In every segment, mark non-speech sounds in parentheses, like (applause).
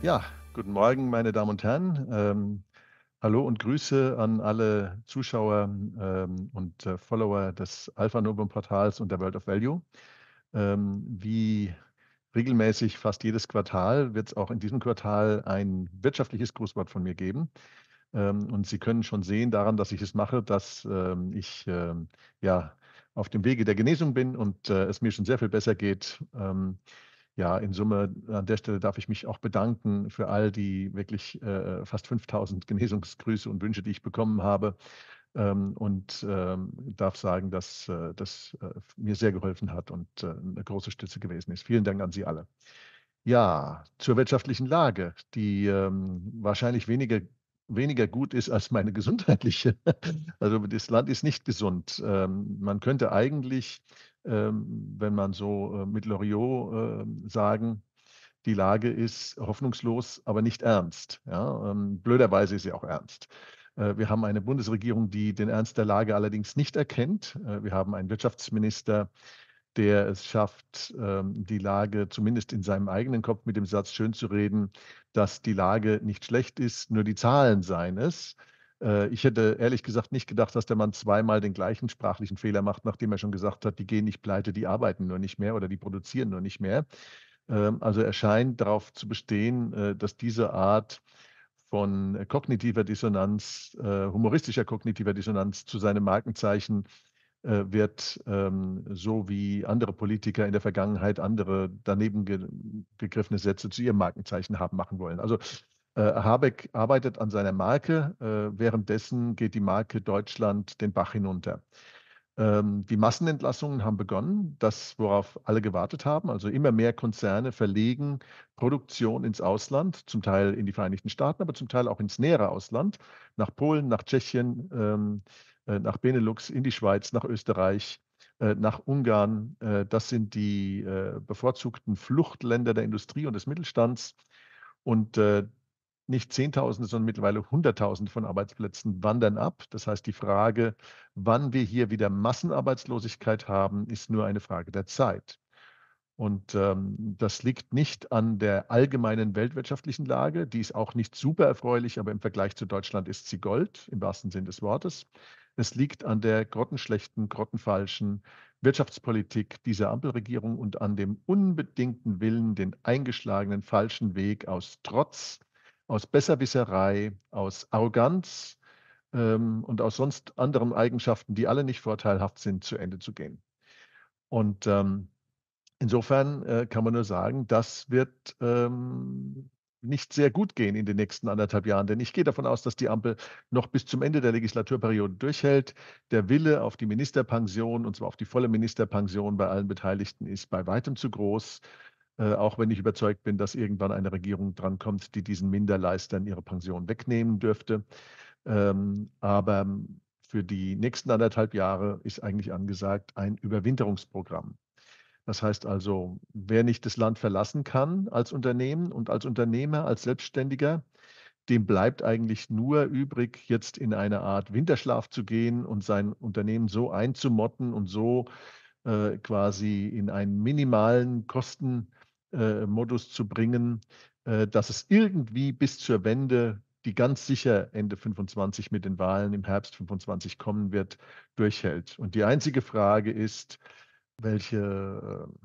Ja, guten Morgen, meine Damen und Herren. Ähm, hallo und Grüße an alle Zuschauer ähm, und äh, Follower des Alpha Novum Portals und der World of Value. Ähm, wie regelmäßig fast jedes Quartal wird es auch in diesem Quartal ein wirtschaftliches Grußwort von mir geben. Ähm, und Sie können schon sehen daran, dass ich es mache, dass ähm, ich äh, ja auf dem Wege der Genesung bin und äh, es mir schon sehr viel besser geht. Ähm, ja, in Summe, an der Stelle darf ich mich auch bedanken für all die wirklich äh, fast 5000 Genesungsgrüße und Wünsche, die ich bekommen habe. Ähm, und ähm, darf sagen, dass äh, das äh, mir sehr geholfen hat und äh, eine große Stütze gewesen ist. Vielen Dank an Sie alle. Ja, zur wirtschaftlichen Lage, die ähm, wahrscheinlich weniger weniger gut ist als meine gesundheitliche. (laughs) Also das Land ist nicht gesund. Ähm, man könnte eigentlich ähm, wenn man so äh, mit Loriot ähm, sagen, die Lage ist hoffnungslos, aber nicht ernst. Ja? Ähm, blöderweise ist sie auch ernst. Äh, wir haben eine Bundesregierung, die den Ernst der Lage allerdings nicht erkennt. Äh, wir haben einen Wirtschaftsminister, der es schafft, die Lage zumindest in seinem eigenen Kopf mit dem Satz schön zu reden, dass die Lage nicht schlecht ist, nur die Zahlen seien es. Äh, ich hätte ehrlich gesagt nicht gedacht, dass der Mann zweimal den gleichen sprachlichen Fehler macht, nachdem er schon gesagt hat, die gehen nicht pleite, die arbeiten nur nicht mehr oder die produzieren nur nicht mehr. Ähm, also er scheint darauf zu bestehen, äh, dass diese Art von äh, kognitiver Dissonanz, humoristischer kognitiver Dissonanz zu seinem Markenzeichen wird, ähm, so wie andere Politiker in der Vergangenheit andere daneben gegriffene Sätze zu ihrem Markenzeichen haben machen wollen. Also äh, Habeck arbeitet an seiner Marke. Äh, währenddessen geht die Marke Deutschland den Bach hinunter. Ähm, die Massenentlassungen haben begonnen, das, worauf alle gewartet haben. Also immer mehr Konzerne verlegen Produktion ins Ausland, zum Teil in die Vereinigten Staaten, aber zum Teil auch ins nähere Ausland, nach Polen, nach Tschechien, ähm, äh, nach Benelux, in die Schweiz, nach Österreich, nach Ungarn. Das sind die bevorzugten Fluchtländer der Industrie und des Mittelstands. Und äh, nicht Zehntausende, sondern mittlerweile Hunderttausende von Arbeitsplätzen wandern ab. Das heißt, die Frage, wann wir hier wieder Massenarbeitslosigkeit haben, ist nur eine Frage der Zeit. Und ähm, das liegt nicht an der allgemeinen weltwirtschaftlichen Lage, die ist auch nicht super erfreulich, aber im Vergleich zu Deutschland ist sie Gold, im wahrsten Sinn des Wortes. Es liegt an der grottenschlechten, grottenfalschen Wirtschaftspolitik dieser Ampelregierung und an dem unbedingten Willen, den eingeschlagenen falschen Weg aus Trotz aus Besserwisserei, aus Arroganz ähm, und aus sonst anderen Eigenschaften, die alle nicht vorteilhaft sind, zu Ende zu gehen. Und ähm, insofern äh, kann man nur sagen, das wird ähm, nicht sehr gut gehen in den nächsten anderthalb Jahren, denn ich gehe davon aus, dass die Ampel noch bis zum Ende der Legislaturperiode durchhält. Der Wille auf die Ministerpension, und zwar auf die volle Ministerpension bei allen Beteiligten, ist bei weitem zu groß. Äh, auch wenn ich überzeugt bin, dass irgendwann eine Regierung drankommt, die diesen Minderleistern ihre Pension wegnehmen dürfte. Ähm, aber für die nächsten anderthalb Jahre ist eigentlich angesagt ein Überwinterungsprogramm. Das heißt also, wer nicht das Land verlassen kann als Unternehmen und als Unternehmer, als Selbstständiger, dem bleibt eigentlich nur übrig, jetzt in eine Art Winterschlaf zu gehen und sein Unternehmen so einzumotten und so äh, quasi in einen minimalen Kosten äh, Modus zu bringen, äh, dass es irgendwie bis zur Wende, die ganz sicher Ende 25 mit den Wahlen im Herbst 25 kommen wird, durchhält. Und die einzige Frage ist, welche äh,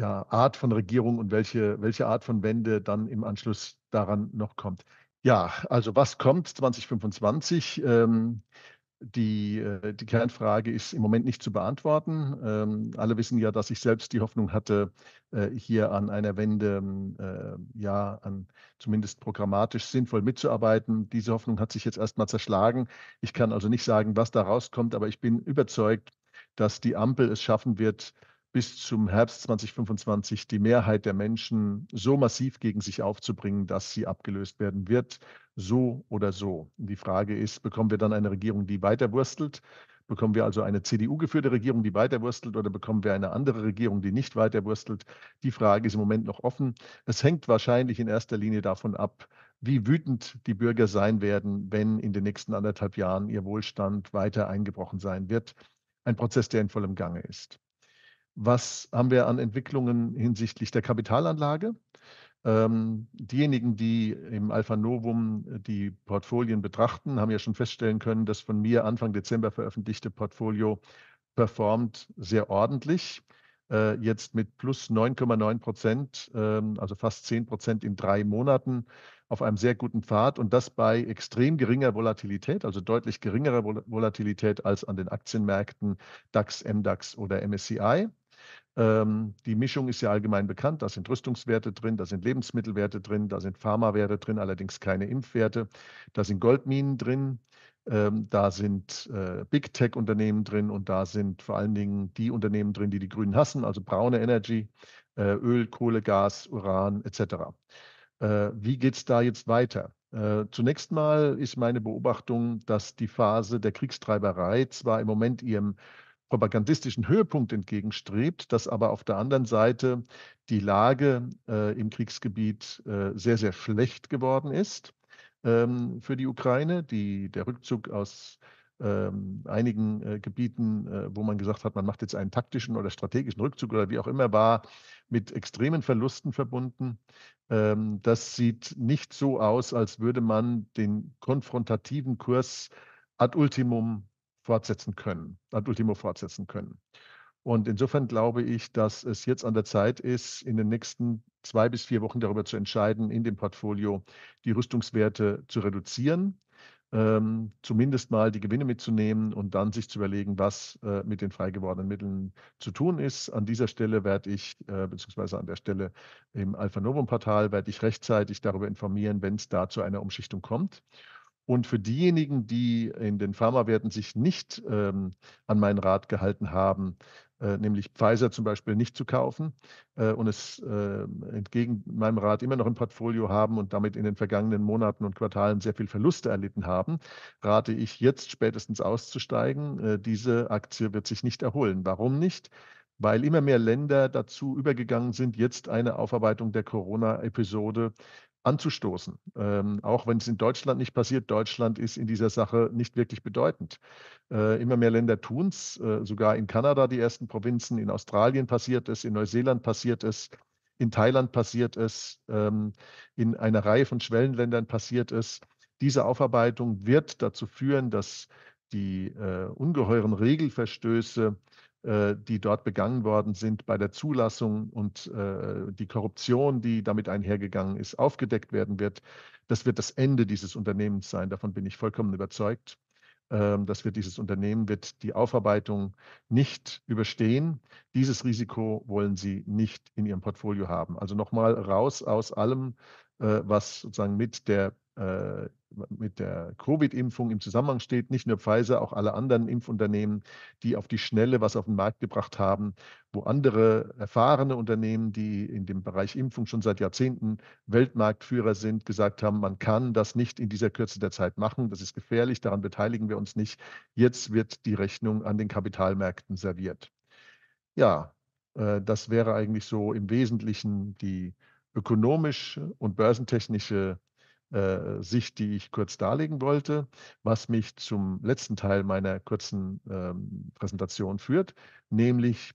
ja, Art von Regierung und welche, welche Art von Wende dann im Anschluss daran noch kommt. Ja, also was kommt 2025? Ähm, die, äh, die, Kernfrage ist im Moment nicht zu beantworten. Ähm, alle wissen ja, dass ich selbst die Hoffnung hatte, äh, hier an einer Wende, äh, ja, an, zumindest programmatisch sinnvoll mitzuarbeiten. Diese Hoffnung hat sich jetzt erstmal zerschlagen. Ich kann also nicht sagen, was da rauskommt, aber ich bin überzeugt, dass die Ampel es schaffen wird, bis zum Herbst 2025 die Mehrheit der Menschen so massiv gegen sich aufzubringen, dass sie abgelöst werden wird, so oder so. Die Frage ist, bekommen wir dann eine Regierung, die weiterwurstelt? Bekommen wir also eine CDU-geführte Regierung, die weiterwurstelt, oder bekommen wir eine andere Regierung, die nicht weiterwurstelt? Die Frage ist im Moment noch offen. Es hängt wahrscheinlich in erster Linie davon ab, wie wütend die Bürger sein werden, wenn in den nächsten anderthalb Jahren ihr Wohlstand weiter eingebrochen sein wird. Ein Prozess, der in vollem Gange ist was haben wir an Entwicklungen hinsichtlich der Kapitalanlage? Ähm, diejenigen, die im Alpha Novum äh, die Portfolien betrachten, haben ja schon feststellen können, das von mir Anfang Dezember veröffentlichte Portfolio performt sehr ordentlich. Äh, jetzt mit plus 9,9 Prozent, ähm, also fast 10 Prozent in drei Monaten auf einem sehr guten Pfad und das bei extrem geringer Volatilität, also deutlich geringerer Volatilität als an den Aktienmärkten DAX, MDAX oder MSCI. Ähm, die Mischung ist ja allgemein bekannt. Da sind Rüstungswerte drin, da sind Lebensmittelwerte drin, da sind Pharmawerte drin, allerdings keine Impfwerte. Da sind Goldminen drin, ähm, da sind äh, Big Tech-Unternehmen drin und da sind vor allen Dingen die Unternehmen drin, die die Grünen hassen, also braune Energy, äh, Öl, Kohle, Gas, Uran etc. Äh, wie geht es da jetzt weiter? Äh, zunächst mal ist meine Beobachtung, dass die Phase der Kriegstreiberei zwar im Moment ihrem propagandistischen Höhepunkt entgegenstrebt, dass aber auf der anderen Seite die Lage äh, im Kriegsgebiet äh, sehr, sehr schlecht geworden ist ähm, für die Ukraine. Die, der Rückzug aus ähm, einigen äh, Gebieten, äh, wo man gesagt hat, man macht jetzt einen taktischen oder strategischen Rückzug oder wie auch immer, war mit extremen Verlusten verbunden. Ähm, das sieht nicht so aus, als würde man den konfrontativen Kurs ad ultimum fortsetzen können, ad ultimo fortsetzen können. Und insofern glaube ich, dass es jetzt an der Zeit ist, in den nächsten zwei bis vier Wochen darüber zu entscheiden, in dem Portfolio die Rüstungswerte zu reduzieren, ähm, zumindest mal die Gewinne mitzunehmen und dann sich zu überlegen, was äh, mit den freigewordenen Mitteln zu tun ist. An dieser Stelle werde ich, äh, beziehungsweise an der Stelle im Alpha Novum Portal, werde ich rechtzeitig darüber informieren, wenn es da zu einer Umschichtung kommt. Und für diejenigen, die in den Pharmawerten sich nicht ähm, an meinen Rat gehalten haben, äh, nämlich Pfizer zum Beispiel nicht zu kaufen äh, und es äh, entgegen meinem Rat immer noch im Portfolio haben und damit in den vergangenen Monaten und Quartalen sehr viel Verluste erlitten haben, rate ich jetzt spätestens auszusteigen. Äh, diese Aktie wird sich nicht erholen. Warum nicht? weil immer mehr Länder dazu übergegangen sind, jetzt eine Aufarbeitung der Corona-Episode anzustoßen. Ähm, auch wenn es in Deutschland nicht passiert, Deutschland ist in dieser Sache nicht wirklich bedeutend. Äh, immer mehr Länder tun es, äh, sogar in Kanada die ersten Provinzen, in Australien passiert es, in Neuseeland passiert es, in Thailand passiert es, ähm, in einer Reihe von Schwellenländern passiert es. Diese Aufarbeitung wird dazu führen, dass die äh, ungeheuren Regelverstöße äh, die dort begangen worden sind, bei der Zulassung und äh, die Korruption, die damit einhergegangen ist, aufgedeckt werden wird. Das wird das Ende dieses Unternehmens sein. Davon bin ich vollkommen überzeugt. Ähm, das wird dieses Unternehmen wird die Aufarbeitung nicht überstehen. Dieses Risiko wollen sie nicht in ihrem Portfolio haben. Also nochmal raus aus allem, äh, was sozusagen mit der mit der Covid-Impfung im Zusammenhang steht. Nicht nur Pfizer, auch alle anderen Impfunternehmen, die auf die Schnelle was auf den Markt gebracht haben, wo andere erfahrene Unternehmen, die in dem Bereich Impfung schon seit Jahrzehnten Weltmarktführer sind, gesagt haben, man kann das nicht in dieser Kürze der Zeit machen, das ist gefährlich, daran beteiligen wir uns nicht. Jetzt wird die Rechnung an den Kapitalmärkten serviert. Ja, äh, das wäre eigentlich so im Wesentlichen die ökonomische und börsentechnische äh, Sicht, die ich kurz darlegen wollte, was mich zum letzten Teil meiner kurzen ähm, Präsentation führt, nämlich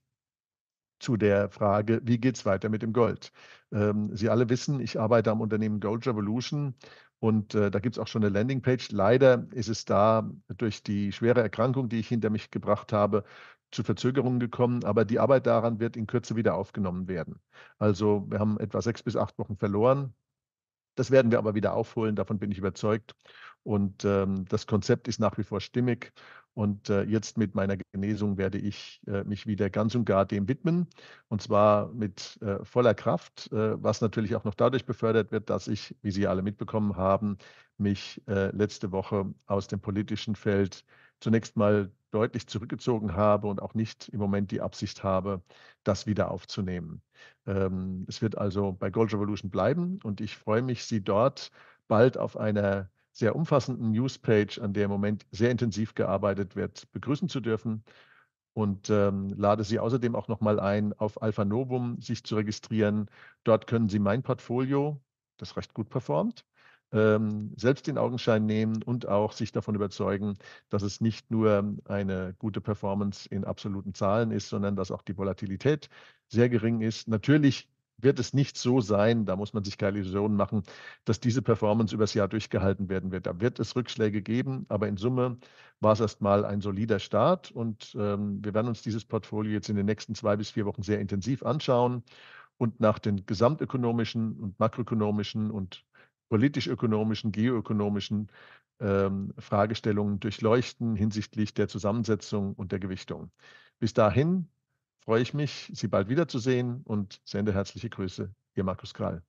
zu der Frage, wie geht es weiter mit dem Gold? Ähm, Sie alle wissen, ich arbeite am Unternehmen Gold Revolution und äh, da gibt es auch schon eine Landingpage. Leider ist es da durch die schwere Erkrankung, die ich hinter mich gebracht habe, zu Verzögerungen gekommen, aber die Arbeit daran wird in Kürze wieder aufgenommen werden. Also wir haben etwa sechs bis acht Wochen verloren das werden wir aber wieder aufholen, davon bin ich überzeugt. Und ähm, das Konzept ist nach wie vor stimmig. Und äh, jetzt mit meiner Genesung werde ich äh, mich wieder ganz und gar dem widmen. Und zwar mit äh, voller Kraft, äh, was natürlich auch noch dadurch befördert wird, dass ich, wie Sie alle mitbekommen haben, mich äh, letzte Woche aus dem politischen Feld zunächst mal deutlich zurückgezogen habe und auch nicht im Moment die Absicht habe, das wieder aufzunehmen. Ähm, es wird also bei Gold Revolution bleiben und ich freue mich, Sie dort bald auf einer sehr umfassenden Newspage, an der im Moment sehr intensiv gearbeitet wird, begrüßen zu dürfen. Und ähm, lade Sie außerdem auch nochmal ein, auf Alpha Novum sich zu registrieren. Dort können Sie mein Portfolio, das recht gut performt, ähm, selbst in Augenschein nehmen und auch sich davon überzeugen, dass es nicht nur eine gute Performance in absoluten Zahlen ist, sondern dass auch die Volatilität sehr gering ist. Natürlich wird es nicht so sein, da muss man sich keine Illusionen machen, dass diese Performance übers Jahr durchgehalten werden wird. Da wird es Rückschläge geben, aber in Summe war es erstmal ein solider Start und ähm, wir werden uns dieses Portfolio jetzt in den nächsten zwei bis vier Wochen sehr intensiv anschauen und nach den gesamtökonomischen und makroökonomischen und politisch-ökonomischen, geoökonomischen ähm, Fragestellungen durchleuchten hinsichtlich der Zusammensetzung und der Gewichtung. Bis dahin freue ich mich, Sie bald wiederzusehen und sende herzliche Grüße, Ihr Markus Krall.